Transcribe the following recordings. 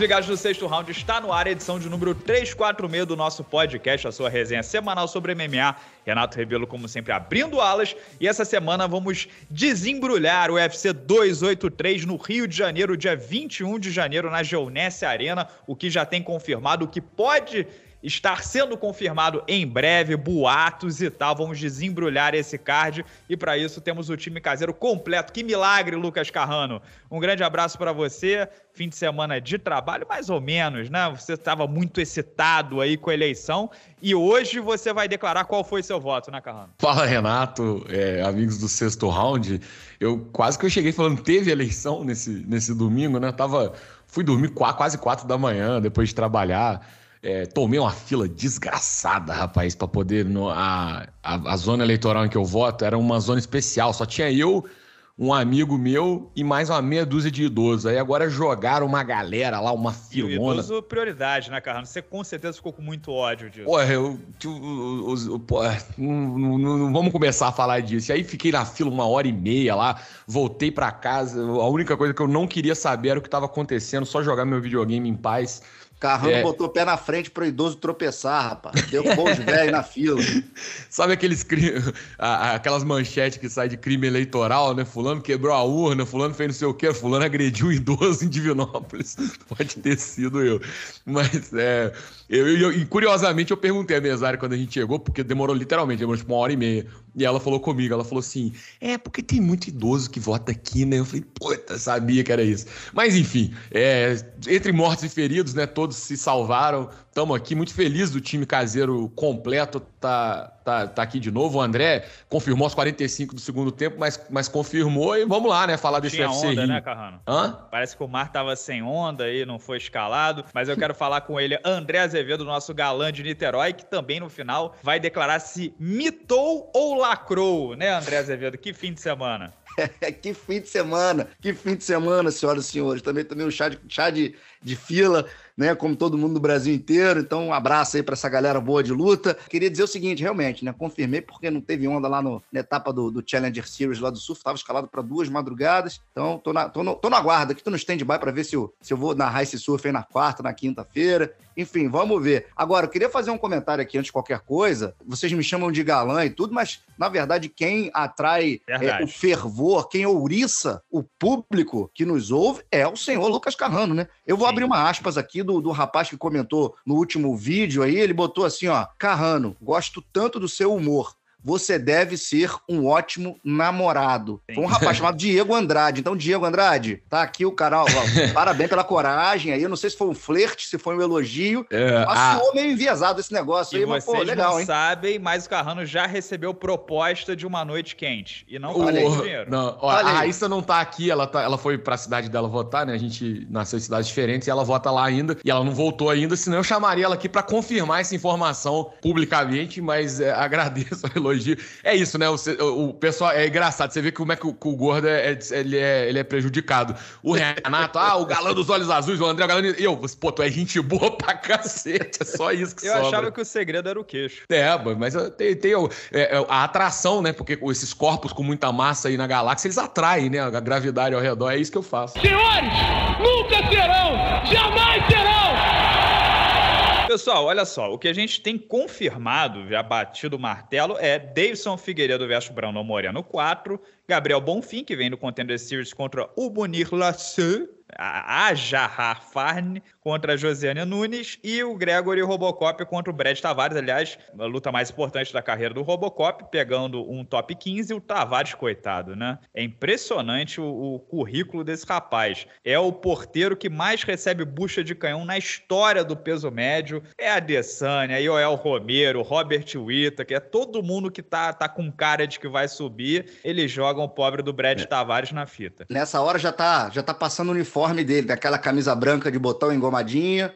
Ligados do Sexto Round está no ar, edição de número 346 do nosso podcast, a sua resenha semanal sobre MMA. Renato Rebelo, como sempre, abrindo alas. E essa semana vamos desembrulhar o UFC 283 no Rio de Janeiro, dia 21 de janeiro, na Geonesse Arena, o que já tem confirmado, o que pode estar sendo confirmado em breve, boatos e tal. Vamos desembrulhar esse card e para isso temos o time caseiro completo. Que milagre, Lucas Carrano. Um grande abraço para você. Fim de semana de trabalho, mais ou menos, né? Você estava muito excitado aí com a eleição e hoje você vai declarar qual foi seu voto, né, Carrano? Fala, Renato, é, amigos do sexto round. Eu quase que eu cheguei falando, teve eleição nesse, nesse domingo, né? tava, fui dormir quase quatro da manhã depois de trabalhar é, tomei uma fila desgraçada, rapaz, para poder. No, a, a, a, zona eleitoral em que eu voto era uma zona especial, só tinha eu, um amigo meu e mais uma meia dúzia de idosos. Aí agora jogaram uma galera lá, uma filona. idoso, prioridade, né, Carrano? Você com certeza ficou com muito ódio disso. Porra, eu. não, não, vamos começar a falar disso. E aí fiquei na fila uma hora e meia lá, voltei para casa. A única coisa que eu não queria saber era o que estava acontecendo, só jogar meu videogame em paz. Carrano é. botou o pé na frente pro idoso tropeçar, rapaz. Deu bons velhos na fila. Sabe aqueles aquelas manchetes que saem de crime eleitoral, né? Fulano quebrou a urna, fulano fez não sei o quê, fulano agrediu o idoso em Divinópolis. Pode ter sido eu. Mas é, eu, eu, e curiosamente eu perguntei a mesária quando a gente chegou, porque demorou literalmente, demorou tipo uma hora e meia. E ela falou comigo, ela falou assim: é, porque tem muito idoso que vota aqui, né? Eu falei, puta, sabia que era isso. Mas enfim, é, entre mortos e feridos, né? Todos se salvaram, Estamos aqui muito felizes do time caseiro completo tá, tá, tá aqui de novo. O André confirmou os 45 do segundo tempo, mas, mas confirmou e vamos lá, né? Falar desse Tinha UFC onda, Rio. né, Carrano? Hã? Parece que o Mar tava sem onda e não foi escalado, mas eu quero falar com ele, André Azevedo, nosso galã de Niterói, que também no final vai declarar se mitou ou lacrou, né, André Azevedo? Que fim de semana. que fim de semana, que fim de semana, senhoras e senhores. Também também um chá de, chá de, de fila né? Como todo mundo no Brasil inteiro. Então, um abraço aí para essa galera boa de luta. Queria dizer o seguinte, realmente, né? Confirmei porque não teve onda lá no, na etapa do, do Challenger Series lá do Surf. Tava escalado para duas madrugadas. Então, tô na, tô no, tô na guarda aqui, tô no stand-by para ver se eu, se eu vou narrar esse surf aí na quarta, na quinta-feira. Enfim, vamos ver. Agora, eu queria fazer um comentário aqui antes de qualquer coisa. Vocês me chamam de galã e tudo, mas na verdade, quem atrai é, o fervor, quem ouriça o público que nos ouve é o senhor Lucas Carrano, né? Eu vou Sim. abrir uma aspas aqui do do, do rapaz que comentou no último vídeo aí, ele botou assim, ó, Carrano, gosto tanto do seu humor você deve ser um ótimo namorado. Foi um rapaz chamado Diego Andrade. Então, Diego Andrade, tá aqui o canal. Parabéns pela coragem aí. Eu não sei se foi um flerte, se foi um elogio. É, Passou ah. a... meio enviesado esse negócio aí, mas, pô, legal, não hein? sabem, mas o Carrano já recebeu proposta de uma noite quente. E não falei o... dinheiro. Não, ó, a Raíssa não tá aqui, ela, tá, ela foi pra cidade dela votar, né? A gente nasceu em cidades diferentes e ela vota lá ainda. E ela não voltou ainda, senão eu chamaria ela aqui para confirmar essa informação publicamente, mas é, agradeço a elogio é isso, né? O, o pessoal é engraçado. Você vê como é que o, o gordo é, é, ele é, ele é prejudicado. O Renato, ah, o galã dos olhos azuis, o André Galã. E eu, pô, tu é gente boa pra cacete. É só isso que Eu sobra. achava que o segredo era o queixo. É, mas tem, tem é, é, a atração, né? Porque esses corpos com muita massa aí na galáxia, eles atraem, né? A gravidade ao redor. É isso que eu faço. Senhores, nunca serão, jamais serão Pessoal, olha só, o que a gente tem confirmado, já batido o martelo, é Davidson Figueiredo versus Brandon Moreno 4, Gabriel Bonfim, que vem do Contender Series contra o Bonir Lassan, Jarrah Farne contra a Josiane Nunes e o Gregory Robocop contra o Brad Tavares. Aliás, a luta mais importante da carreira do Robocop, pegando um top 15. O Tavares, coitado, né? É impressionante o, o currículo desse rapaz. É o porteiro que mais recebe bucha de canhão na história do peso médio. É a Desânia, a é Ioel Romero, Robert Wita, que é todo mundo que tá, tá com cara de que vai subir. Eles jogam o pobre do Brad é. Tavares na fita. Nessa hora já tá, já tá passando o uniforme dele, daquela camisa branca de botão igual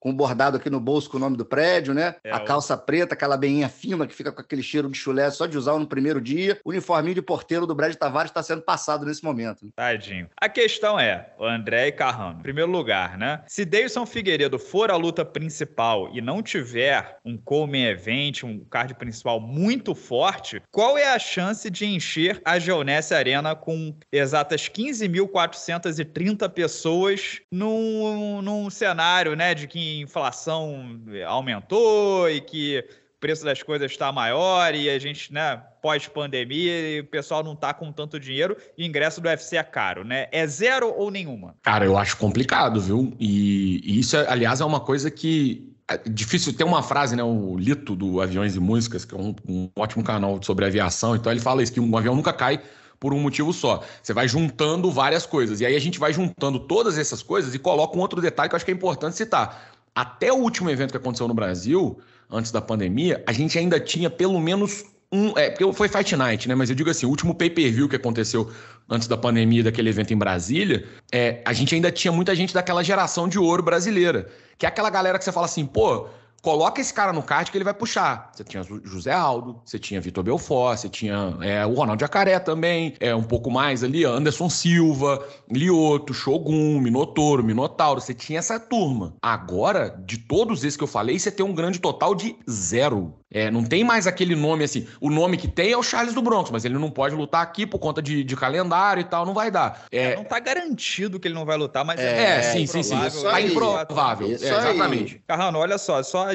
com bordado aqui no bolso com o nome do prédio, né? É, a calça preta, aquela beinha fina que fica com aquele cheiro de chulé só de usar no primeiro dia. O uniforminho de porteiro do Brad Tavares está sendo passado nesse momento. Né? Tadinho. A questão é, o André e Carrano, em primeiro lugar, né? Se Davidson Figueiredo for a luta principal e não tiver um coming Event, um card principal muito forte, qual é a chance de encher a Geonesse Arena com exatas 15.430 pessoas num, num cenário cenário, né, de que inflação aumentou e que o preço das coisas está maior e a gente, né, pós-pandemia, o pessoal não está com tanto dinheiro e o ingresso do UFC é caro, né? É zero ou nenhuma? Cara, eu acho complicado, viu? E, e isso, aliás, é uma coisa que é difícil ter uma frase, né? O Lito do Aviões e Músicas, que é um, um, ótimo canal sobre aviação, então ele fala isso: que um avião nunca cai por um motivo só. Você vai juntando várias coisas. E aí a gente vai juntando todas essas coisas e coloca um outro detalhe que eu acho que é importante citar. Até o último evento que aconteceu no Brasil, antes da pandemia, a gente ainda tinha pelo menos um. É, porque foi Fight Night, né? Mas eu digo assim: o último pay-per-view que aconteceu antes da pandemia, daquele evento em Brasília, é, a gente ainda tinha muita gente daquela geração de ouro brasileira. Que é aquela galera que você fala assim, pô, coloca esse cara no kart que ele vai puxar. Você tinha José Aldo, você tinha Vitor Belfort, você tinha é, o Ronaldo Jacaré também, é um pouco mais ali, Anderson Silva, Lioto, Shogun, Minotoro, Minotauro. Você tinha essa turma. Agora, de todos esses que eu falei, você tem um grande total de zero. É, não tem mais aquele nome assim. O nome que tem é o Charles do Bronx, mas ele não pode lutar aqui por conta de, de calendário e tal, não vai dar. É, é não tá garantido que ele não vai lutar, mas é, é, é sim, sim, sim. Tá improvável. é, exatamente. Aí. Carrano, olha só, só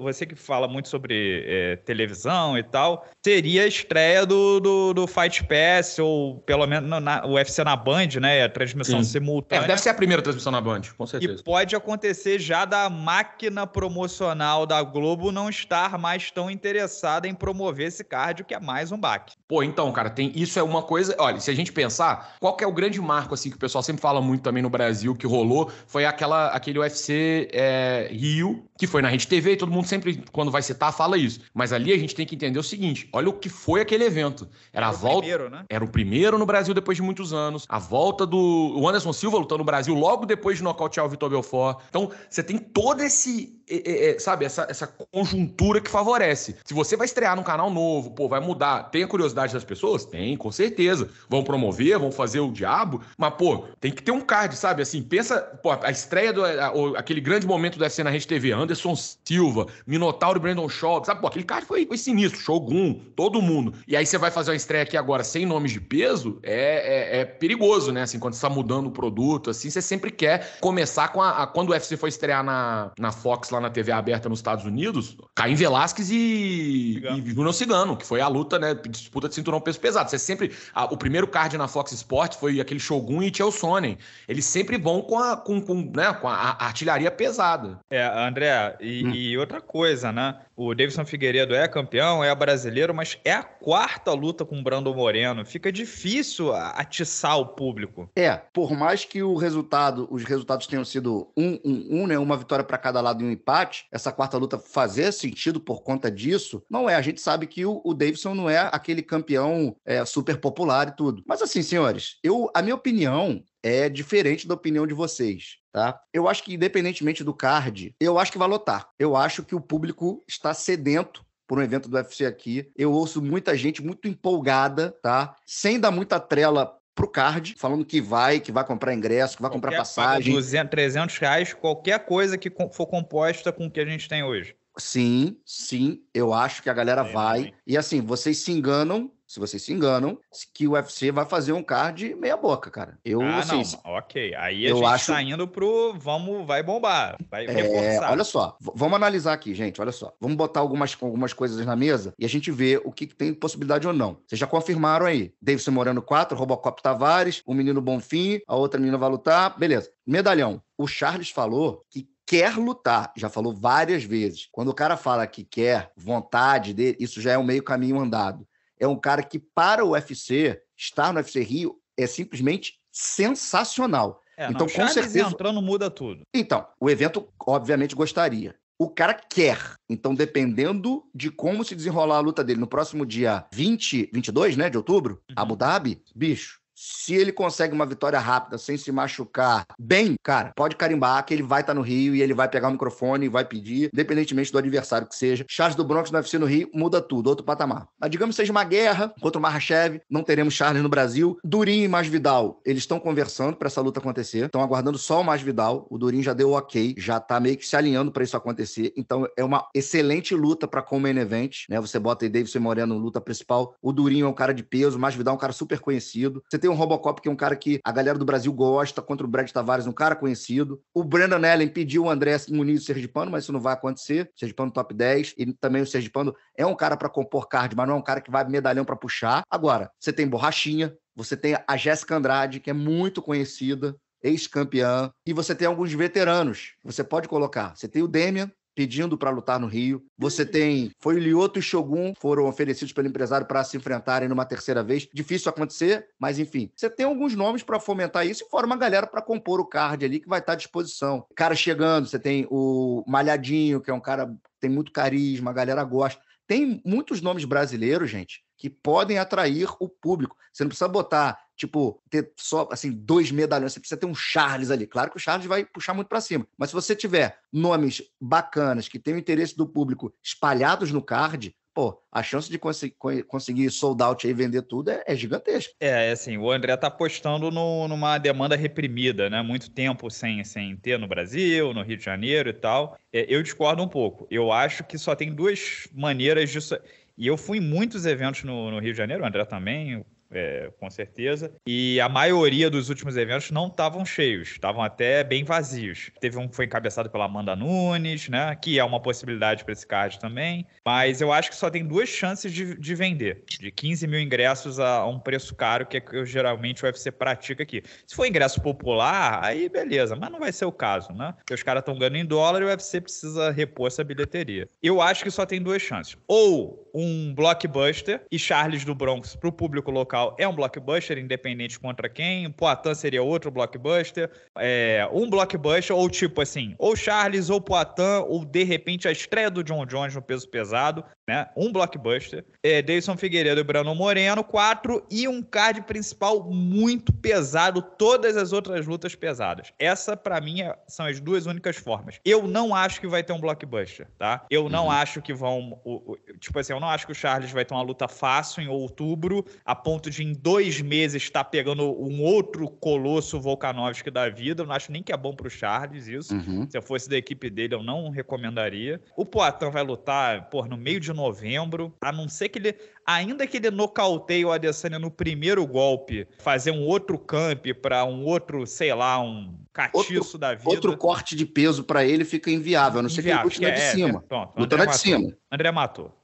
você que fala muito sobre é, televisão e tal, seria a estreia do, do, do Fight Pass, ou pelo menos na, o UFC na Band, né? A transmissão sim. simultânea. É, deve ser a primeira transmissão na Band, com certeza. E pode acontecer já da máquina promocional da Globo não estar mais tão interessada em promover esse cardio, que é mais um baque. Pô, então, cara, tem isso é uma coisa. Olha, se a gente pensar, qual que é o grande marco assim que o pessoal sempre fala muito também no Brasil que rolou foi aquela aquele UFC é, Rio que foi na Rede TV. E todo mundo sempre quando vai citar fala isso. Mas ali a gente tem que entender o seguinte: olha o que foi aquele evento. Era, era a volta. Primeiro, né? Era o primeiro no Brasil depois de muitos anos. A volta do o Anderson Silva lutando no Brasil logo depois de nocautear o Vitor Belfort. Então você tem todo esse é, é, é, sabe, essa, essa conjuntura que favorece. Se você vai estrear num canal novo, pô, vai mudar, tem a curiosidade das pessoas? Tem, com certeza. Vão promover, vão fazer o diabo, mas, pô, tem que ter um card, sabe? Assim, pensa, pô, a estreia, do, a, a, aquele grande momento do FC na Rede TV, Anderson Silva, Minotauro Brandon Shaw, sabe? Pô, aquele card foi, foi sinistro, Shogun, todo mundo. E aí você vai fazer uma estreia aqui agora sem nomes de peso, é, é, é perigoso, né? Assim, quando você tá mudando o produto, assim, você sempre quer começar com a, a quando o UFC foi estrear na, na Fox lá na TV aberta nos Estados Unidos, Caim Velasquez e, Cigano. e Júnior Cigano, que foi a luta, né? Disputa de cinturão peso pesado. Você sempre. A, o primeiro card na Fox Sports foi aquele Shogun e Chael Sonnen. Eles sempre vão com a, com, com, né, com a, a artilharia pesada. É, André, e, hum. e outra coisa, né? O Davidson Figueiredo é campeão, é brasileiro, mas é a quarta luta com o Brando Moreno. Fica difícil atiçar o público. É, por mais que o resultado, os resultados tenham sido um, um, um, né? Uma vitória para cada lado e um empate, essa quarta luta fazer sentido por conta disso, não é. A gente sabe que o, o Davidson não é aquele campeão é, super popular e tudo. Mas assim, senhores, eu, a minha opinião é diferente da opinião de vocês, tá? Eu acho que, independentemente do card, eu acho que vai lotar. Eu acho que o público está sedento por um evento do UFC aqui. Eu ouço muita gente muito empolgada, tá? Sem dar muita trela pro card, falando que vai, que vai comprar ingresso, que vai qualquer comprar passagem. 200, 300 reais, qualquer coisa que for composta com o que a gente tem hoje. Sim, sim, eu acho que a galera é, vai. E assim, vocês se enganam se vocês se enganam, que o UFC vai fazer um card meia boca, cara. Eu, ah, assim, não. Ok. Aí eu a gente acho... tá pro vamos, vai bombar, vai é, reforçar. Olha só, vamos analisar aqui, gente, olha só. Vamos botar algumas, algumas coisas na mesa e a gente vê o que, que tem possibilidade ou não. Vocês já confirmaram aí. Davidson Morando 4, Robocop Tavares, o menino Bonfim, a outra menina vai lutar, beleza. Medalhão. O Charles falou que quer lutar, já falou várias vezes. Quando o cara fala que quer, vontade dele, isso já é um meio caminho andado é um cara que, para o UFC, estar no UFC Rio é simplesmente sensacional. É, então, não, com certeza. entrando muda tudo. Então, o evento, obviamente, gostaria. O cara quer. Então, dependendo de como se desenrolar a luta dele no próximo dia 20, 22, né, de outubro, uhum. Abu Dhabi, bicho, se ele consegue uma vitória rápida, sem se machucar, bem, cara, pode carimbar que ele vai estar tá no Rio e ele vai pegar o microfone e vai pedir, independentemente do adversário que seja. Charles do Bronx no UFC no Rio muda tudo, outro patamar. Mas digamos que seja uma guerra contra o Marrachev, não teremos Charles no Brasil. Durinho e Masvidal, eles estão conversando para essa luta acontecer, estão aguardando só o Masvidal. O Durinho já deu o ok, já tá meio que se alinhando para isso acontecer. Então é uma excelente luta para como main event, né? Você bota aí Davidson e Moreno luta principal. O Durinho é um cara de peso, o Masvidal é um cara super conhecido. Você tem um Robocop, que é um cara que a galera do Brasil gosta, contra o Brad Tavares, um cara conhecido. O Brandon Allen pediu o André Muniz e o Sergipano, mas isso não vai acontecer. O Sergipano top 10. E também o Sergipano é um cara para compor card, mas não é um cara que vai medalhão para puxar. Agora, você tem Borrachinha, você tem a Jéssica Andrade, que é muito conhecida, ex-campeã, e você tem alguns veteranos. Você pode colocar. Você tem o Demian, pedindo para lutar no Rio. Você uhum. tem. Foi o Lioto e Shogun foram oferecidos pelo empresário para se enfrentarem numa terceira vez. Difícil acontecer, mas enfim. Você tem alguns nomes para fomentar isso e fora uma galera para compor o card ali que vai estar tá à disposição. Cara chegando, você tem o Malhadinho, que é um cara que tem muito carisma, a galera gosta. Tem muitos nomes brasileiros, gente, que podem atrair o público. Você não precisa botar, tipo, ter só assim dois medalhões, você precisa ter um Charles ali. Claro que o Charles vai puxar muito para cima, mas se você tiver nomes bacanas que o interesse do público espalhados no card, pô, a chance de cons conseguir sold out e vender tudo é, é, gigantesca. É, é assim, o André tá apostando no, numa demanda reprimida, né? Muito tempo sem, sem ter no Brasil, no Rio de Janeiro e tal. É, eu discordo um pouco. Eu acho que só tem duas maneiras disso. E eu fui em muitos eventos no, no Rio de Janeiro, o André também, é, com certeza. E a maioria dos últimos eventos não estavam cheios, estavam até bem vazios. Teve um que foi encabeçado pela Amanda Nunes, né? Que é uma possibilidade para esse card também. Mas eu acho que só tem duas chances de, de vender. De 15 mil ingressos a, a um preço caro, que é que eu, geralmente o UFC pratica aqui. Se for ingresso popular, aí beleza, mas não vai ser o caso, né? Porque os caras estão ganhando em dólar e o UFC precisa repor essa bilheteria. Eu acho que só tem duas chances. Ou um blockbuster e Charles do Bronx para o público local é um blockbuster, independente contra quem. Poitin seria outro blockbuster. É, um blockbuster, ou tipo assim, ou Charles, ou Poitin, ou de repente a estreia do John Jones no peso pesado, né? Um blockbuster. É, Deison Figueiredo e Brano Moreno, quatro. E um card principal muito pesado, todas as outras lutas pesadas. Essa, para mim, é, são as duas únicas formas. Eu não acho que vai ter um blockbuster, tá? Eu não uhum. acho que vão. O, o, tipo assim, eu não acho que o Charles vai ter uma luta fácil em outubro, a ponto de em dois meses estar tá pegando um outro colosso Volkanovski da vida. Eu não acho nem que é bom para o Charles isso. Uhum. Se eu fosse da equipe dele, eu não recomendaria. O Poatan vai lutar, por no meio de novembro, a não ser que ele ainda que ele nocauteie o Adesanya no primeiro golpe, fazer um outro camp para um outro, sei lá, um catiço outro, da vida. Outro corte de peso para ele fica inviável, a não ser que ele lute lá é, de cima. É, pronto, lutando de cima. André matou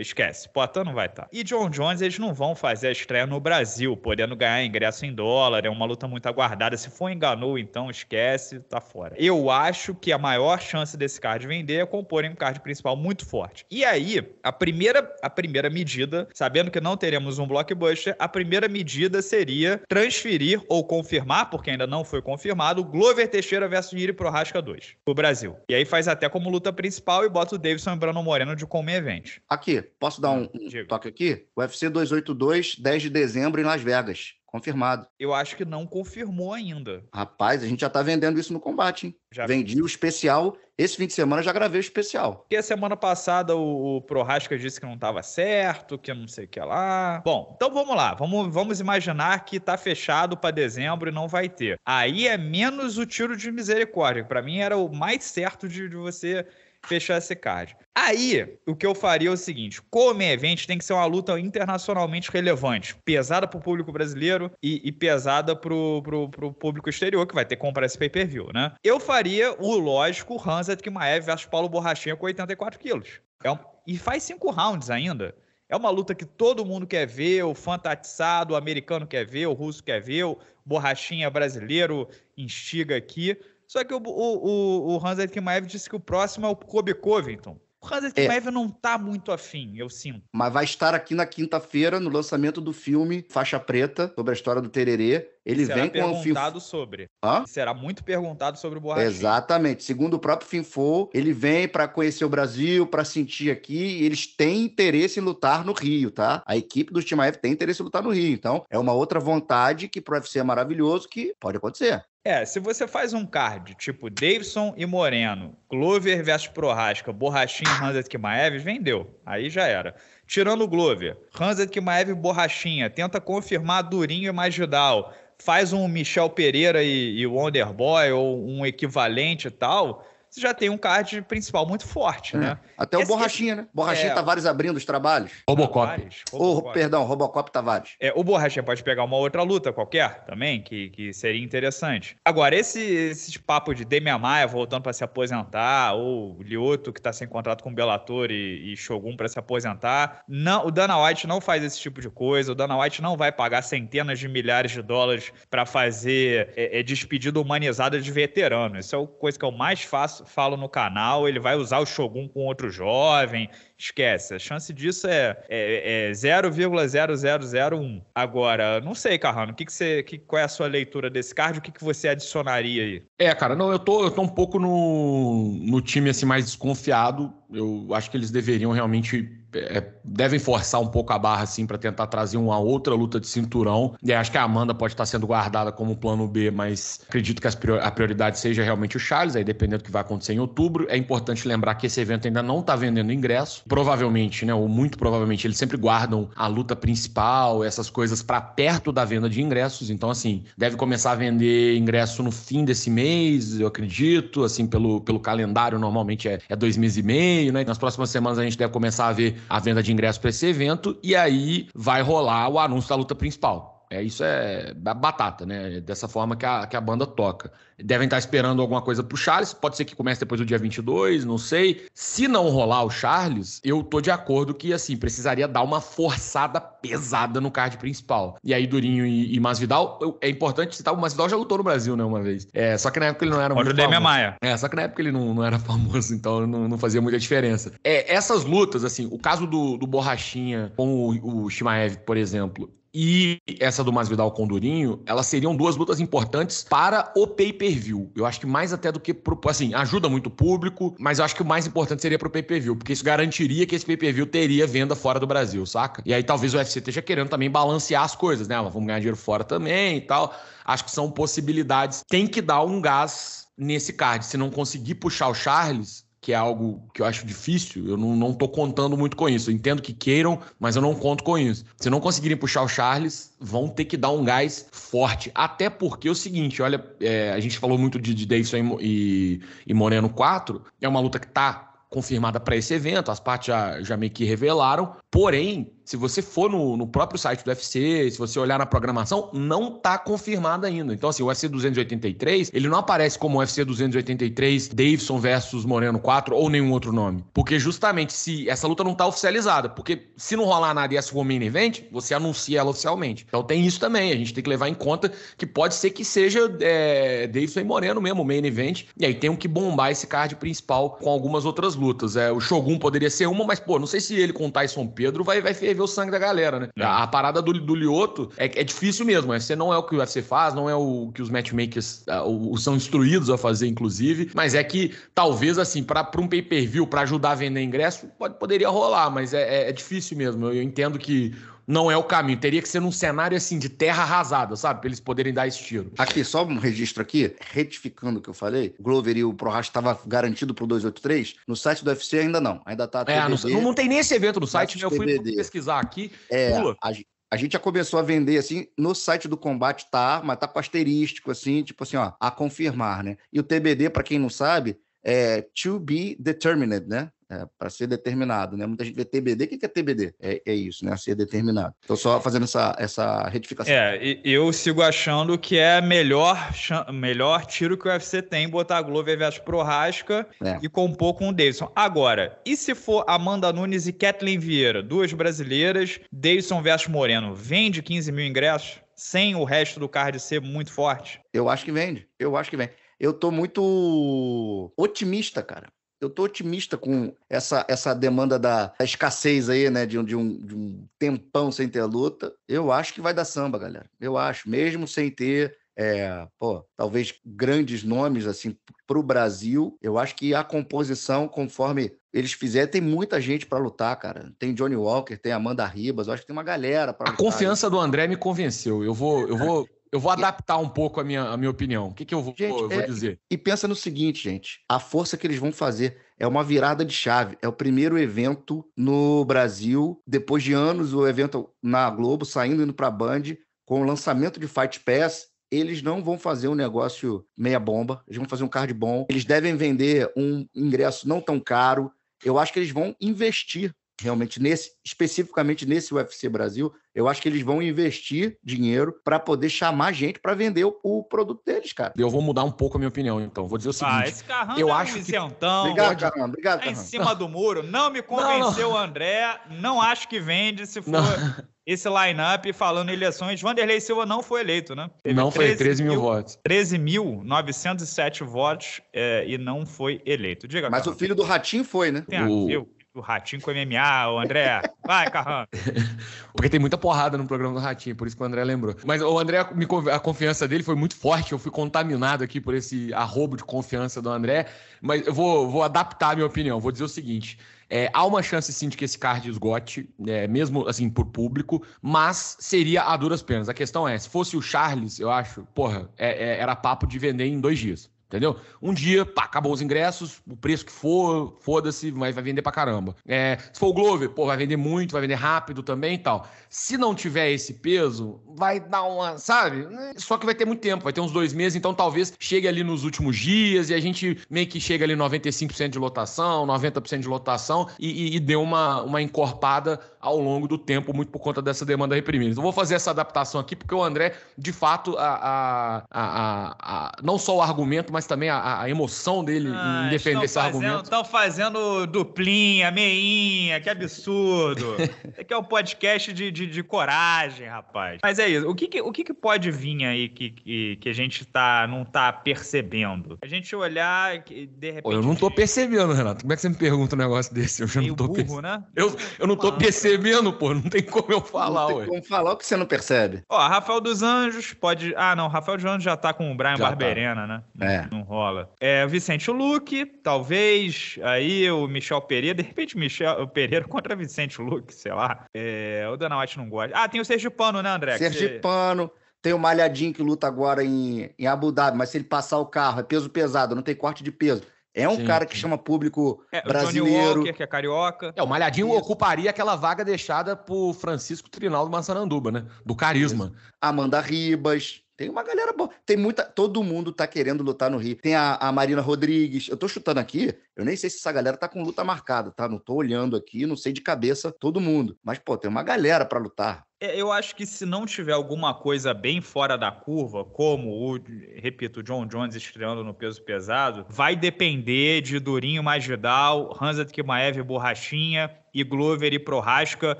esquece, Poitin não vai estar. Tá. E John Jones, eles não vão fazer a estreia no Brasil, podendo ganhar ingresso em dólar, é uma luta muito aguardada. Se for enganou, então esquece, tá fora. Eu acho que a maior chance desse card vender é em um card principal muito forte. E aí, a primeira, a primeira medida, sabendo que não teremos um blockbuster, a primeira medida seria transferir ou confirmar, porque ainda não foi confirmado, Glover Teixeira versus Iri Prohaska 2, pro Brasil. E aí faz até como luta principal e bota o Davidson e o Bruno Moreno de como evento. Aqui, posso dar ah, um, um toque aqui? UFC 282, 10 de dezembro em Las Vegas. Confirmado. Eu acho que não confirmou ainda. Rapaz, a gente já tá vendendo isso no combate, hein? Já Vendi o especial. Esse fim de semana já gravei o especial. Porque a semana passada o, o Prorasca disse que não tava certo, que não sei o que lá. Bom, então vamos lá. Vamos, vamos imaginar que tá fechado para dezembro e não vai ter. Aí é menos o tiro de misericórdia. Para mim era o mais certo de, de você fechar esse card. Aí, o que eu faria é o seguinte: como evento tem que ser uma luta internacionalmente relevante, pesada pro público brasileiro e, e pesada pro, pro, pro, público exterior, que vai ter que comprar esse pay-per-view, né? Eu faria o lógico Hans Maev versus Paulo Borrachinha com 84 quilos. É um, e faz cinco rounds ainda. É uma luta que todo mundo quer ver, o fantatizado, o americano quer ver, o russo quer ver, o borrachinha brasileiro instiga aqui. Só que o, o, o, o Hans Edkmaev disse que o próximo é o Kobe Covington. O Hans Edkmaev é. não tá muito afim, eu sinto. Mas vai estar aqui na quinta-feira, no lançamento do filme Faixa Preta, sobre a história do Tererê. Ele será vem com um perguntado sobre. Hã? Será muito perguntado sobre o Borrachinha. Exatamente. Segundo o próprio Finfo, ele vem para conhecer o Brasil, para sentir aqui. eles têm interesse em lutar no Rio, tá? A equipe do Timaev tem interesse em lutar no Rio. Então, é uma outra vontade que pro UFC é maravilhoso que pode acontecer. É, se você faz um card tipo Davidson e Moreno, Glover versus Prorasca, Borrachinha e Hanset Kimaev, vendeu. Aí já era. Tirando o Glover, Hanset Kimaev e Borrachinha, tenta confirmar Durinho e Magidal, faz um Michel Pereira e, e Wonderboy ou um equivalente e tal você já tem um card principal muito forte, é. né? Até esse, o Borrachinha, esse... né? Borrachinha é... Tavares tá abrindo os trabalhos. Robocop. Tavares, Robocop. Oh, perdão, Robocop Tavares. É, o Borrachinha pode pegar uma outra luta qualquer também, que, que seria interessante. Agora, esse, esse papo de Demian Maia voltando para se aposentar, ou Lioto que está sem contrato com o Bellator e, e Shogun para se aposentar, não, o Dana White não faz esse tipo de coisa, o Dana White não vai pagar centenas de milhares de dólares para fazer é, é, despedida humanizada de veterano. Isso é a coisa que eu mais faço, falo no canal, ele vai usar o Shogun com outro jovem. Esquece, a chance disso é, é, é 0,0001. Agora, não sei, Carrano, que que você, que, qual é a sua leitura desse card? O que, que você adicionaria aí? É, cara, não, eu tô, eu tô um pouco no, no time assim mais desconfiado. Eu acho que eles deveriam realmente é, devem forçar um pouco a barra assim para tentar trazer uma outra luta de cinturão. E acho que a Amanda pode estar sendo guardada como plano B, mas acredito que a prioridade seja realmente o Charles, aí dependendo do que vai acontecer em outubro. É importante lembrar que esse evento ainda não está vendendo ingresso. Provavelmente, né, ou muito provavelmente, eles sempre guardam a luta principal, essas coisas para perto da venda de ingressos. Então, assim, deve começar a vender ingresso no fim desse mês, eu acredito, assim, pelo, pelo calendário normalmente é, é dois meses e meio, né? Nas próximas semanas a gente deve começar a ver a venda de ingressos para esse evento e aí vai rolar o anúncio da luta principal. É, isso é batata, né? Dessa forma que a, que a banda toca. Devem estar tá esperando alguma coisa pro Charles, pode ser que comece depois do dia 22, não sei. Se não rolar o Charles, eu tô de acordo que, assim, precisaria dar uma forçada pesada no card principal. E aí, Durinho e, e Masvidal, eu, é importante citar, o Masvidal já lutou no Brasil, né, uma vez. É, só que na época ele não era Olha muito famoso. Maia. É, só que na época ele não, não era famoso, então não, não fazia muita diferença. É, essas lutas, assim, o caso do, do Borrachinha com o, o Shimaev, por exemplo, e essa do Masvidal Condurinho, elas seriam duas lutas importantes para o pay-per-view. Eu acho que mais até do que pro, assim, ajuda muito o público, mas eu acho que o mais importante seria pro pay-per-view, porque isso garantiria que esse pay-per-view teria venda fora do Brasil, saca? E aí talvez o UFC esteja querendo também balancear as coisas, né? Vamos ganhar dinheiro fora também e tal. Acho que são possibilidades. Tem que dar um gás nesse card. Se não conseguir puxar o Charles, que é algo que eu acho difícil, eu não, não tô contando muito com isso. Eu entendo que queiram, mas eu não conto com isso. Se não conseguirem puxar o Charles, vão ter que dar um gás forte. Até porque é o seguinte, olha, é, a gente falou muito de, de Davidson e, e Moreno 4, é uma luta que tá confirmada para esse evento, as partes já, já meio que revelaram, porém, se você for no, no, próprio site do UFC, se você olhar na programação, não tá confirmada ainda. Então, assim, o UFC 283, ele não aparece como UFC 283 Davidson versus Moreno 4 ou nenhum outro nome. Porque justamente se essa luta não tá oficializada, porque se não rolar nada e essa for main event, você anuncia ela oficialmente. Então tem isso também, a gente tem que levar em conta que pode ser que seja é, Davidson e Moreno mesmo, main event, e aí tem que bombar esse card principal com algumas outras lutas. É, o Shogun poderia ser uma, mas, pô, não sei se ele com Tyson Pedro vai, vai ferver ver o sangue da galera, né? É. A, a, parada do, do Lioto é, é difícil mesmo. É, você não é o que o UFC faz, não é o que os matchmakers uh, são instruídos a fazer, inclusive. Mas é que talvez, assim, para um pay-per-view, para ajudar a vender ingresso, pode, poderia rolar, mas é, é, é difícil mesmo. Eu, eu entendo que não é o caminho. Teria que ser num cenário assim de terra arrasada, sabe? Pra eles poderem dar esse tiro. Aqui, só um registro aqui, retificando o que eu falei. Glover e o Prohash estava garantido pro 283. No site do UFC ainda não. Ainda tá. É, não, não, tem nem esse evento no site, né? Eu fui pesquisar aqui. É, pula. A, a gente já começou a vender assim no site do combate, tá, mas tá com asterístico, assim, tipo assim, ó, a confirmar, né? E o TBD, para quem não sabe, é to be determined, né? é, para ser determinado, né? Muita gente vê TBD, o que é TBD? É, é isso, né? Ser determinado. Então, só fazendo essa, essa retificação. É, eu sigo achando que é melhor melhor tiro que o UFC tem botar a Glover versus Prohaska é. e compor com o Davidson. Agora, e se for Amanda Nunes e Kathleen Vieira, duas brasileiras, Davidson versus Moreno, vende 15 mil ingressos? Sem o resto do card ser muito forte? Eu acho que vende. Eu acho que vende. Eu tô muito otimista, cara eu estou otimista com essa, essa demanda da, da escassez aí, né? De, de, um, de um tempão sem ter luta. Eu acho que vai dar samba, galera. Eu acho, mesmo sem ter é, pô, talvez grandes nomes assim para o Brasil. Eu acho que a composição, conforme eles fizerem, tem muita gente para lutar, cara. Tem Johnny Walker, tem Amanda Ribas, eu acho que tem uma galera para. A lutar, confiança né? do André me convenceu. Eu vou, eu vou eu vou adaptar um pouco a minha, a minha opinião. O que, que eu, vou, gente, eu vou é, dizer? E pensa no seguinte, gente: a força que eles vão fazer é uma virada de chave. É o primeiro evento no Brasil, depois de anos, o evento na Globo, saindo indo para a Band, com o lançamento de Fight Pass. Eles não vão fazer um negócio meia bomba, eles vão fazer um card bom. Eles devem vender um ingresso não tão caro. Eu acho que eles vão investir realmente nesse, especificamente nesse UFC Brasil, eu acho que eles vão investir dinheiro para poder chamar gente para vender o, o, produto deles, cara. Eu vou mudar um pouco a minha opinião, então. Vou dizer o ah, seguinte. Ah, esse carrão eu é acho um que... isentão. Obrigado, Carrão. Obrigado, tá em cima do muro. Não me convenceu o André. Não acho que vende se for... Não esse line-up falando em eleições. Vanderlei Silva não foi eleito, né? Teve não foi, 13 mil, mil votos. 13.907 votos é, e não foi eleito. Diga, Mas cara. o filho do Ratinho foi, né? Tem o, o Ratinho com MMA, o André. Vai, Carrão. Porque tem muita porrada no programa do Ratinho, por isso que o André lembrou. Mas o André, a confiança dele foi muito forte, eu fui contaminado aqui por esse arrobo de confiança do André. Mas eu vou, vou adaptar a minha opinião, vou dizer o seguinte. É, há uma chance sim de que esse card esgote, é, mesmo assim por público, mas seria a duras penas. A questão é, se fosse o Charles, eu acho, porra, é, é era papo de vender em dois dias. Entendeu? Um dia, pá, acabou os ingressos, o preço que for, foda-se, mas vai vender pra caramba. É, se for o Glover, pô, vai vender muito, vai vender rápido também e tal. Se não tiver esse peso, vai dar uma, sabe? Só que vai ter muito tempo, vai ter uns dois meses, então talvez chegue ali nos últimos dias e a gente meio que chega ali 95% de lotação, 90% de lotação e, e, e deu uma, uma encorpada ao longo do tempo, muito por conta dessa demanda reprimida. Então vou fazer essa adaptação aqui, porque o André, de fato, a, a, a, a não só o argumento, mas também a, a emoção dele ah, em defender esse fazendo, argumento. Estão fazendo duplinha, meinha, que absurdo. é aqui é um podcast de, de, de, coragem, rapaz. Mas é isso. O que, que o que, que, pode vir aí que, que, que, a gente tá, não tá percebendo? A gente olhar e de repente. Eu não tô percebendo, Renato. Como é que você me pergunta um negócio desse? Eu já Meio não tô percebendo. né? Eu, eu não tô percebendo, pô. Não tem como eu falar, não tem ué. como falar o que você não percebe. Ó, Rafael dos Anjos pode. Ah, não. Rafael dos Anjos já tá com o Brian já tá. Barberena, tá. né? É. É. Não rola. É, Vicente Luque, talvez. Aí o Michel Pereira. De repente, Michel Pereira contra Vicente Luque, sei lá. É, o Dana White não gosta. Ah, tem o Pano né, André? Sergipano. Pano Tem o Malhadinho que luta agora em, em Abu Dhabi, mas se ele passar o carro, é peso pesado, não tem corte de peso. É um sim, cara que chama público é, brasileiro. O Walker, que é carioca. É, o Malhadinho Isso. ocuparia aquela vaga deixada por Francisco Trinaldo Massaranduba, né? Do carisma. Isso. Amanda Ribas. Tem uma galera boa. Tem muita. Todo mundo tá querendo lutar no Rio. Tem a, a, Marina Rodrigues. Eu tô chutando aqui. Eu nem sei se essa galera tá com luta marcada, tá? Não tô olhando aqui, não sei de cabeça todo mundo. Mas, pô, tem uma galera para lutar. É, eu acho que se não tiver alguma coisa bem fora da curva, como o, repito, o John Jones estreando no peso pesado, vai depender de Durinho Masvidal, Hansa Kimaev Borrachinha e Glover e Prohaska,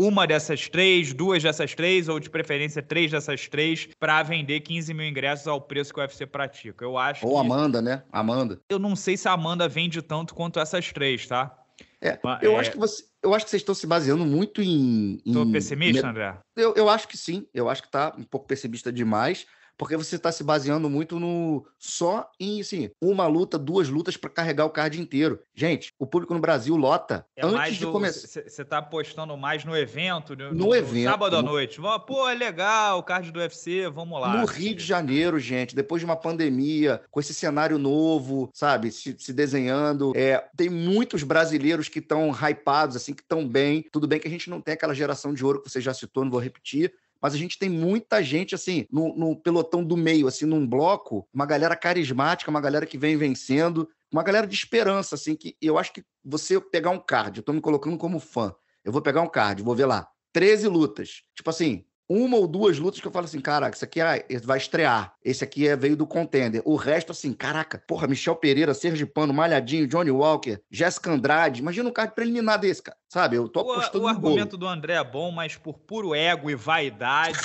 uma dessas três, duas dessas três, ou de preferência três dessas três, para vender 15 mil ingressos ao preço que o UFC pratica. Eu acho. Ou que... Amanda, né? Amanda. Eu não sei se a Amanda vende tanto quanto essas três, tá? É, eu, é... Acho que você, eu acho que vocês estão se baseando muito em. Estou pessimista, em... André? Eu, eu acho que sim, eu acho que está um pouco pessimista demais porque você está se baseando muito no só em assim, uma luta, duas lutas para carregar o card inteiro. Gente, o público no Brasil lota é antes de começar. Você está apostando mais no evento, no, no, no evento, sábado à noite. Pô, é legal, o card do UFC, vamos lá. No Rio de Janeiro, gente, depois de uma pandemia, com esse cenário novo, sabe, se, se desenhando, é, tem muitos brasileiros que estão hypados, assim, que estão bem. Tudo bem que a gente não tem aquela geração de ouro que você já citou, não vou repetir, mas a gente tem muita gente, assim, no, no pelotão do meio, assim, num bloco, uma galera carismática, uma galera que vem vencendo, uma galera de esperança, assim, que eu acho que você pegar um card, eu tô me colocando como fã, eu vou pegar um card, vou ver lá, 13 lutas. Tipo assim, uma ou duas lutas que eu falo assim, caraca, isso aqui é, é, vai estrear. Esse aqui é, veio do contender. O resto, assim, caraca, porra, Michel Pereira, Sergio Pano, Malhadinho, Johnny Walker, Jéssica Andrade. Imagina um card preliminar desse, cara. Sabe, eu tô apostando o, o argumento do André é bom, mas por puro ego e vaidade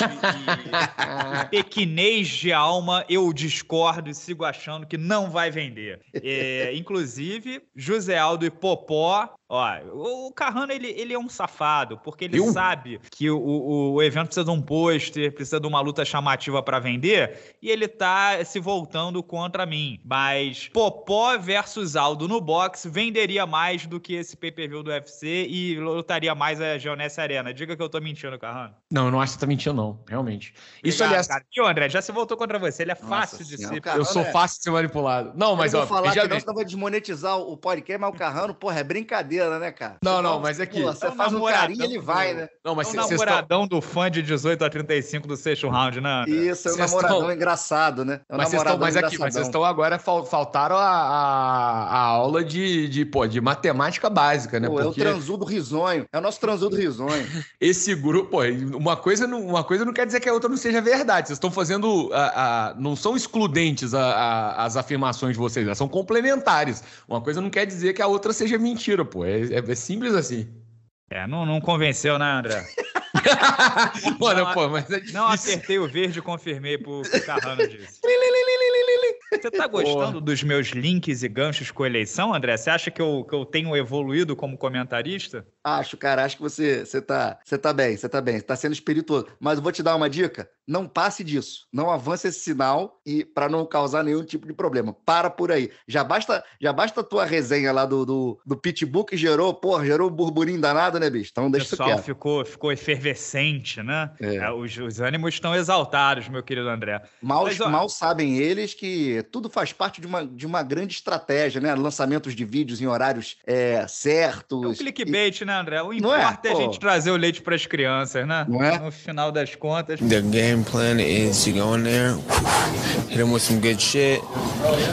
e, pequenez de alma, eu discordo e sigo achando que não vai vender. É, inclusive, José Aldo e Popó Ó, o Carrano, ele, ele é um safado, porque ele sabe que o, o, o, evento precisa de um pôster, precisa de uma luta chamativa para vender, e ele tá se voltando contra mim. Mas Popó versus Aldo no boxe venderia mais do que esse pay-per-view do UFC e lutaria mais a é Joanessa Arena. Diga que eu tô mentindo, Carrano. Não, eu não acho que você tá mentindo, não, realmente. Obrigado, Isso, aliás. Cara. E o André, já se voltou contra você, ele é Nossa fácil senhora, de ser. eu sou é fácil de ser manipulado. Não, mas eu vou ó, falar que nós vou desmonetizar o podcast, mas o Carrano, porra, é brincadeira, né, cara? Não, você não, mas é que. Você é faz um carinho, ele vai, né? Não, mas é um tá- namoradão do fã de 18 a 35 do sexto round, né? André? Isso, é um namoradão engraçado, né? É um mas vocês estão mais aqui, mas vocês estão agora, faltaram a, a, a aula de, de, pô, de matemática básica, né? Pô, Porque... transudo risonho, é o nosso transudo risonho. Esse grupo, pô, uma coisa, não, uma coisa não quer dizer que a outra não seja verdade. Vocês estão fazendo. A, a, não são excludentes a, a, as afirmações de vocês, elas são complementares. Uma coisa não quer dizer que a outra seja mentira, pô. É, é, é simples assim. É, não, não convenceu, né, André? Olha, não, pô, mas é não acertei o verde, confirmei pro Carrano disso. Você tá gostando dos meus links e ganchos com eleição, André? Você acha que eu, que eu tenho evoluído como comentarista? Acho, cara, acho que você, você, tá, você tá bem, você tá bem, tá sendo espirituoso. Mas eu vou te dar uma dica: não passe disso. Não avance esse sinal e para não causar nenhum tipo de problema. Para por aí. Já basta já basta a tua resenha lá do, do, do Pitbull que gerou, porra, gerou um burburinho danado, né, bicho? Então deixa o pessoal ficou, ficou efervescente, né? É. é. Os, os, ânimos estão exaltados, meu querido André. Mal, Mas, mal sabem eles que tudo faz parte de uma, de uma grande estratégia, né? Lançamentos de vídeos em horários é, certos. É um clickbait, e... né? André? O importante é, é, a gente trazer o leite para as crianças, né? Não é? No final das contas. The game plan is you go in there, hit them with some good shit,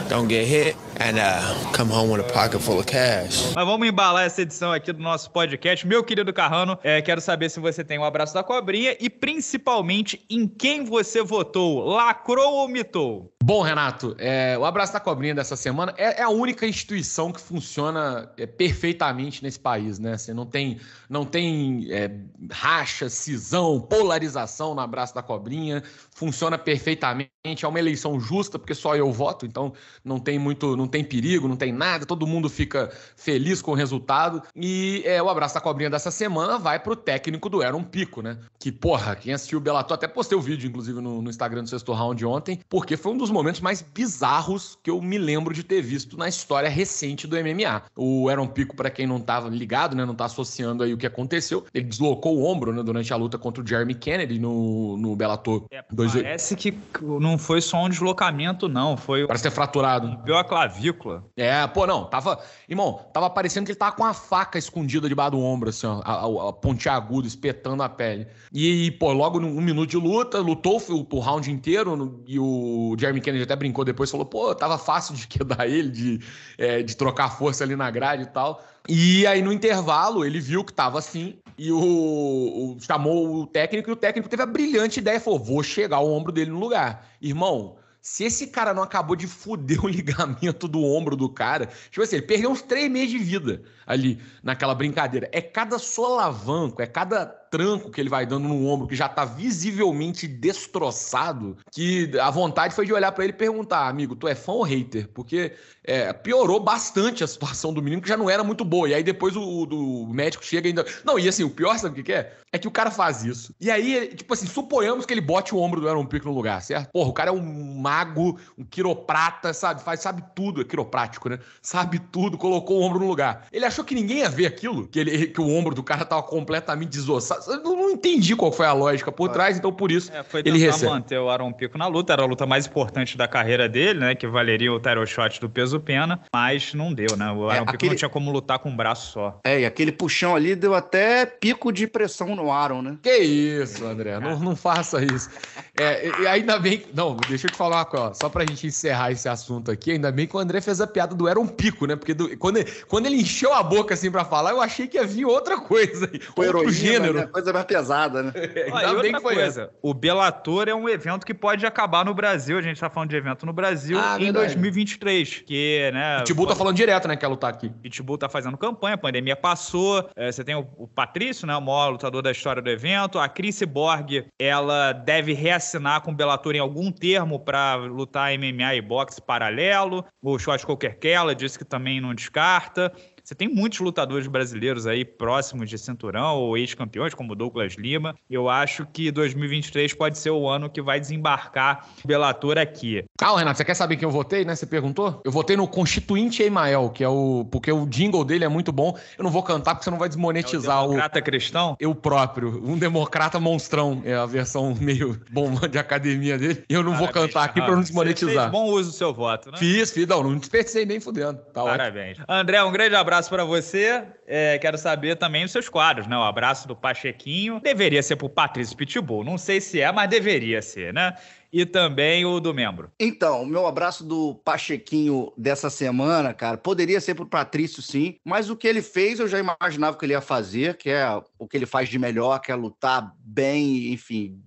don't get hit. And, uh, come home with a pocket full of cash. Mas vamos embalar essa edição aqui do nosso podcast. Meu querido Carrano, é, quero saber se você tem um abraço da cobrinha e principalmente em quem você votou. Lacrou ou mitou? Bom, Renato, é, o abraço da cobrinha dessa semana é, é a única instituição que funciona é, perfeitamente nesse país, né? Você assim, não tem, não tem é, racha, cisão, polarização no abraço da cobrinha funciona perfeitamente, é uma eleição justa, porque só eu voto, então não tem muito, não tem perigo, não tem nada, todo mundo fica feliz com o resultado. E é, o abraço da cobrinha dessa semana vai pro técnico do Era Pico, né? Que, porra, quem assistiu o Bellator, até postei o vídeo, inclusive, no, no Instagram do sexto round ontem, porque foi um dos momentos mais bizarros que eu me lembro de ter visto na história recente do MMA. O Aaron Pico, para quem não tava ligado, né, não tá associando aí o que aconteceu, ele deslocou o ombro né, durante a luta contra o Jeremy Kennedy no, no Bellator é. 2 é. Parece que não foi só um deslocamento, não. Foi Parece ter fraturado. Pior a clavícula. É, pô, não. Tava. Irmão, tava parecendo que ele tava com a faca escondida debaixo do ombro, assim, ó. A, a, a ponte aguda, espetando a pele. E, e pô, logo num um minuto de luta, lutou o, o round inteiro. No, e o Jeremy Kennedy até brincou depois, falou, pô, tava fácil de quedar ele, de, é, de trocar força ali na grade e tal. E aí, no intervalo, ele viu que tava assim, e o, o chamou o técnico e o técnico teve a brilhante ideia, falou: vou chegar o ombro dele no lugar. Irmão, se esse cara não acabou de foder o ligamento do ombro do cara, tipo assim, ele perdeu uns três meses de vida ali naquela brincadeira. É cada solavanco, é cada tranco que ele vai dando no ombro que já tá visivelmente destroçado, que a vontade foi de olhar para ele e perguntar, amigo, tu é fã ou hater? Porque é, piorou bastante a situação do menino, que já não era muito boa. E aí depois o, o médico chega ainda. Não, e assim, o pior, sabe o que, que, é? É que o cara faz isso. E aí, tipo assim, suponhamos que ele bote o ombro do Aaron Pick no lugar, certo? Porra, o cara é um mago, um quiroprata, sabe? Faz, sabe tudo, é quiroprático, né? Sabe tudo, colocou o ombro no lugar. Ele achou que ninguém ia ver aquilo, que, ele, que o ombro do cara tava completamente desossado. Eu não entendi qual foi a lógica por trás, então por isso é, foi ele recebe. manter o Aaron Pico na luta, era a luta mais importante da carreira dele, né? Que valeria o title shot do peso pena, mas não deu, né? O é, Aaron é, Pico não tinha como lutar com um braço só. É, e aquele puxão ali deu até pico de pressão no Aaron, né? Que isso, André, não, não faça isso. É, e ainda bem. Não, deixa eu te falar uma saco, ó, só pra gente encerrar esse assunto aqui, ainda bem que o André fez a piada do era um pico, né? Porque do, quando, ele, quando ele encheu a boca assim pra falar, eu achei que ia vir outra coisa. O heroína, gênero. Né? Coisa mais pesada, né? É, ainda ah, bem que foi coisa, essa. O Belator é um evento que pode acabar no Brasil. A gente tá falando de evento no Brasil ah, em verdade. 2023. Que, né? Pitbull tá falando direto, né? Que ela tá aqui. Pitbull tá fazendo campanha, a pandemia passou. É, você tem o, o Patrício, né? O maior lutador da história do evento. A Cris Borg, ela deve reassinar com o Belator em algum termo pra lutar MMA e boxe paralelo. O Schwarzkopf Keller disse que também não descarta. Você tem muitos lutadores brasileiros aí próximos de cinturão ou ex-campeões, como Douglas Lima. Eu acho que 2023 pode ser o ano que vai desembarcar o Bellator aqui. Calma, ah, Renato, você quer saber quem eu votei, né? Você perguntou? Eu votei no Constituinte Emael, que é o. porque o jingle dele é muito bom. Eu não vou cantar porque você não vai desmonetizar é o. Democrata o... cristão? Eu próprio. Um democrata monstrão. É a versão meio bomba de academia dele. Eu não Parabéns, vou cantar aqui para não desmonetizar. Você fez bom uso do seu voto, né? Fiz, fiz. Não, não desperdicei nem fudendo. Tá Parabéns. Ótimo. André, um grande abraço abraço para você. É, quero saber também os seus quadros, né? O abraço do Pachequinho. Deveria ser pro Patrício Pitbull. Não sei se é, mas deveria ser, né? e também o do membro. Então, o meu abraço do Pachequinho dessa semana, cara, poderia ser pro Patrício, sim, mas o que ele fez eu já imaginava que ele ia fazer, que é o que ele faz de melhor, que é lutar bem, enfim,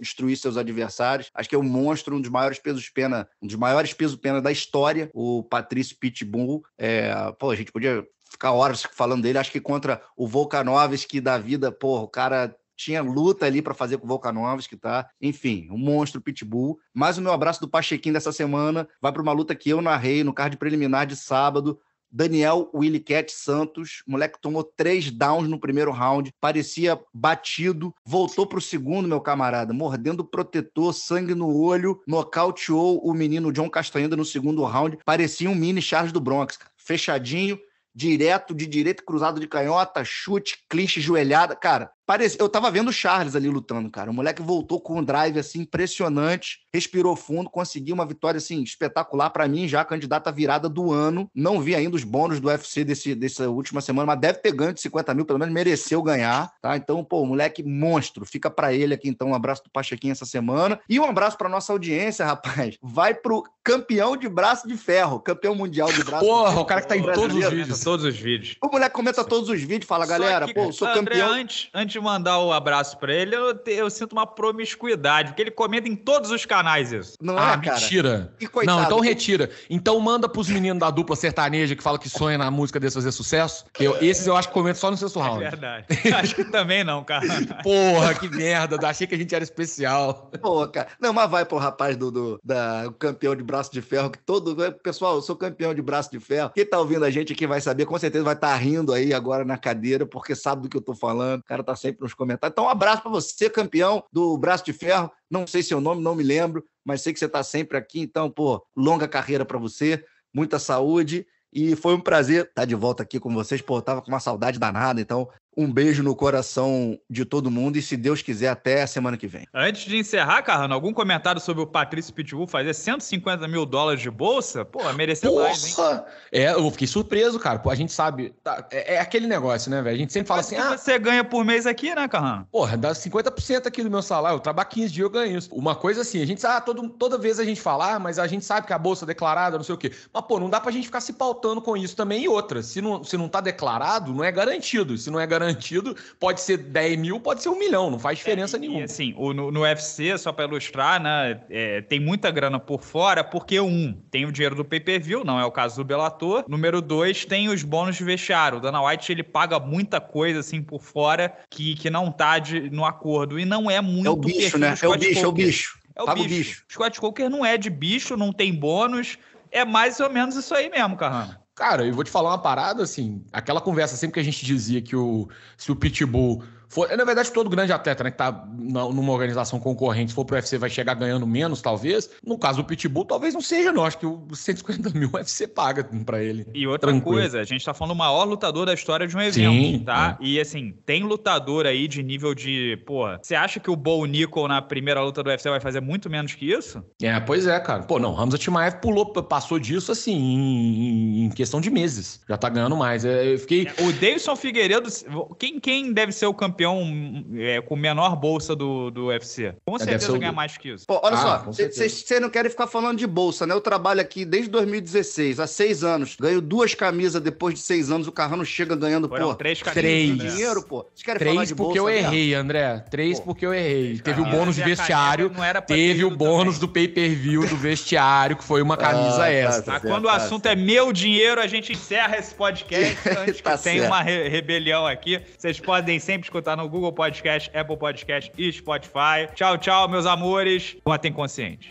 destruir seus adversários. Acho que é o um monstro, um dos maiores pesos pena, um dos maiores pesos pena da história, o Patrício Pitbull. É, pô, a gente podia ficar horas falando dele. Acho que contra o Volkanovski da vida, porra, o cara tinha luta ali para fazer com o Volkanovski, tá? Enfim, um monstro pitbull. Mas o meu abraço do Pachequim dessa semana vai para uma luta que eu narrei no card preliminar de sábado. Daniel Willicat Santos, moleque tomou três downs no primeiro round, parecia batido, voltou para o segundo, meu camarada, mordendo o protetor, sangue no olho, nocauteou o menino John Castanheda no segundo round, parecia um mini Charles do Bronx, fechadinho, direto de direita, cruzado de canhota, chute, clinch, joelhada. Cara, parece... eu tava vendo o Charles ali lutando, cara. O moleque voltou com um drive assim impressionante, respirou fundo, conseguiu uma vitória assim espetacular para mim, já candidata à virada do ano. Não vi ainda os bônus do UFC desse, dessa última semana, mas deve ter ganho de 50 mil, pelo menos mereceu ganhar, tá? Então, pô, moleque monstro. Fica para ele aqui então um abraço do Pachequinho essa semana e um abraço para nossa audiência, rapaz. Vai pro campeão de braço de ferro, campeão mundial de braço. Porra, de ferro. o cara que tá em todos os vídeos todos os vídeos. O moleque comenta todos os vídeos, fala, galera, que, pô, sou André, campeão. Antes, antes de mandar o um abraço pra ele, eu, eu sinto uma promiscuidade, porque ele comenta em todos os canais isso. Não ah, é, cara. mentira. Que coitado. Não, então retira. Então manda pros meninos da dupla sertaneja que fala que sonha na música desse fazer sucesso. Eu, esses eu acho que comento só no sexto é round. É verdade. acho que também não, cara. Porra, que merda. Achei que a gente era especial. Pô, cara. Não, mas vai pro rapaz do, do da, campeão de braço de ferro, que todo. É, pessoal, eu sou campeão de braço de ferro. Quem tá ouvindo a gente aqui vai saber sabia, com certeza vai estar tá rindo aí agora na cadeira, porque sabe do que eu estou falando. O cara tá sempre nos comentários. Então, um abraço para você, campeão do Braço de Ferro. Não sei seu nome, não me lembro, mas sei que você está sempre aqui. Então, pô, longa carreira para você, muita saúde. E foi um prazer estar tá de volta aqui com vocês. Pô, eu tava com uma saudade danada, então um beijo no coração de todo mundo e, se Deus quiser, até a semana que vem. Antes de encerrar, Carrano, algum comentário sobre o Patrício Pitbull fazer 150 mil dólares de bolsa? Pô, mereceu. mais, hein? É, eu fiquei surpreso, cara. Pô, a gente sabe. Tá, é, é, aquele negócio, né, velho? A gente sempre fala assim. Ah, você ganha por mês aqui, né, Carrano? Porra, dá 50% aqui do meu salário. Eu trabalho 15 dias, eu ganho isso. Uma coisa assim, a gente sabe, ah, todo, toda vez a gente falar, ah, mas a gente sabe que a bolsa é declarada, não sei o quê. Mas, pô, não dá pra gente ficar se pautando com isso também e outra. Se não, se não tá declarado, não é garantido. Se não é garantido, garantido pode ser 10 mil, pode ser um milhão, não faz é, diferença é, e, nenhuma. E assim, o, no, no UFC, só para ilustrar, né, é, tem muita grana por fora, porque um, tem o dinheiro do pay-per-view, não é o caso do Bellator. Número dois, tem os bônus de vestiário. O Dana White, ele paga muita coisa, assim, por fora, que, que não tá de, no acordo. E não é muito... É o bicho, né? É o bicho, é o bicho. É o bicho. o bicho. Scott Coker não é de bicho, não tem bônus. É mais ou menos isso aí mesmo, Carrano. Cara, eu vou te falar uma parada, assim, aquela conversa sempre que a gente dizia que o, se o Pitbull For, na verdade, todo grande atleta né, que está numa organização concorrente, se for para o UFC, vai chegar ganhando menos, talvez. No caso do Pitbull, talvez não seja, não. Acho que os 150 mil o UFC paga para ele. E outra Tranquilo. coisa, a gente está falando do maior lutador da história de um evento, Sim, tá? É. E assim, tem lutador aí de nível de. Porra, você acha que o Bo Nicol na primeira luta do UFC vai fazer muito menos que isso? É, pois é, cara. Pô, não, Ramza Timaev pulou, passou disso assim, em, em, questão de meses. Já tá ganhando mais. É, eu fiquei. O Davidson Figueiredo, quem, quem deve ser o campeão? campeão hum, é, com menor bolsa do, do UFC. Com é, certeza ganha mais que isso. Pô, olha ah, só, vocês não querem ficar falando de bolsa, né? Eu trabalho aqui desde 2016, há seis anos. Ganho duas camisas depois de seis anos. O Carrano chega ganhando, pô. Três camisas. Três. Né? Dinheiro, pô. Vocês querem três falar de porque bolsa, eu né? errei, né? André. Três pô, porque eu errei. Teve o bônus do vestiário. Não era. Teve o bônus também. do pay-per-view do vestiário, que foi uma ah, camisa ah, extra. Tá, tá, tá, quando o tá assunto é meu dinheiro, a gente encerra esse podcast. Tá antes que tem uma re rebelião aqui. Vocês podem sempre escutar está no Google Podcast, Apple Podcast e Spotify. Tchau, tchau, meus amores. Votem consciente.